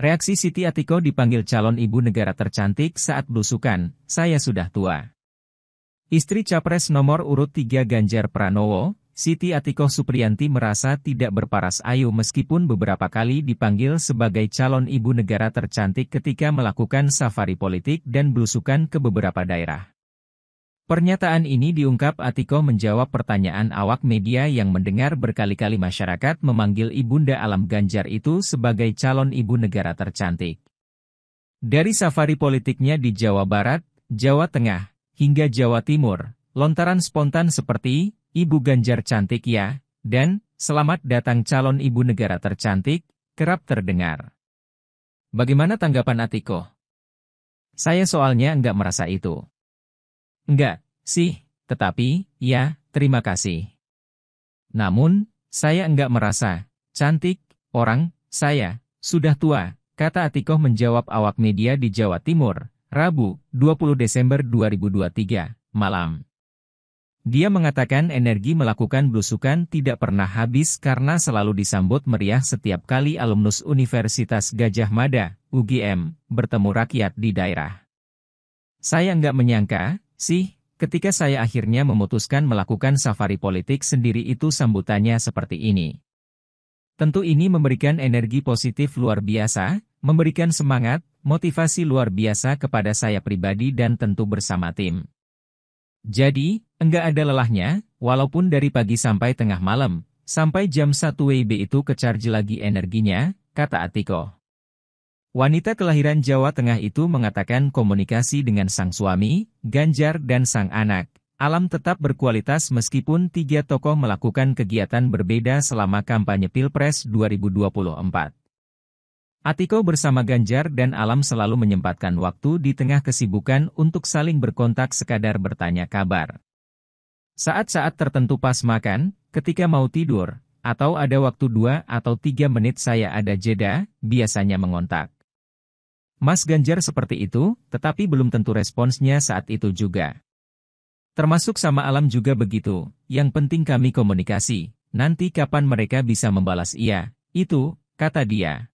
Reaksi Siti Atiko dipanggil calon ibu negara tercantik saat belusukan, saya sudah tua. Istri Capres nomor urut 3 Ganjar Pranowo, Siti Atiko Supriyanti merasa tidak berparas ayu meskipun beberapa kali dipanggil sebagai calon ibu negara tercantik ketika melakukan safari politik dan belusukan ke beberapa daerah. Pernyataan ini diungkap Atiko menjawab pertanyaan awak media yang mendengar berkali-kali masyarakat memanggil Ibunda Alam Ganjar itu sebagai calon ibu negara tercantik. Dari safari politiknya di Jawa Barat, Jawa Tengah, hingga Jawa Timur, lontaran spontan seperti, Ibu Ganjar cantik ya, dan, selamat datang calon ibu negara tercantik, kerap terdengar. Bagaimana tanggapan Atiko? Saya soalnya nggak merasa itu. Enggak, sih, tetapi, ya, terima kasih. Namun, saya enggak merasa cantik, orang, saya, sudah tua, kata Atikoh menjawab awak media di Jawa Timur, Rabu, 20 Desember 2023, malam. Dia mengatakan energi melakukan blusukan tidak pernah habis karena selalu disambut meriah setiap kali alumnus Universitas Gajah Mada, UGM, bertemu rakyat di daerah. Saya enggak menyangka, Sih, ketika saya akhirnya memutuskan melakukan safari politik sendiri itu sambutannya seperti ini. Tentu ini memberikan energi positif luar biasa, memberikan semangat, motivasi luar biasa kepada saya pribadi dan tentu bersama tim. Jadi, enggak ada lelahnya, walaupun dari pagi sampai tengah malam, sampai jam 1 WIB itu kecharge lagi energinya, kata Atiko. Wanita kelahiran Jawa Tengah itu mengatakan komunikasi dengan sang suami, Ganjar dan sang anak, alam tetap berkualitas meskipun tiga tokoh melakukan kegiatan berbeda selama kampanye Pilpres 2024. Atiko bersama Ganjar dan Alam selalu menyempatkan waktu di tengah kesibukan untuk saling berkontak sekadar bertanya kabar. Saat-saat tertentu pas makan, ketika mau tidur, atau ada waktu dua atau tiga menit saya ada jeda, biasanya mengontak. Mas Ganjar seperti itu, tetapi belum tentu responsnya saat itu juga. Termasuk sama alam juga begitu, yang penting kami komunikasi, nanti kapan mereka bisa membalas iya, itu, kata dia.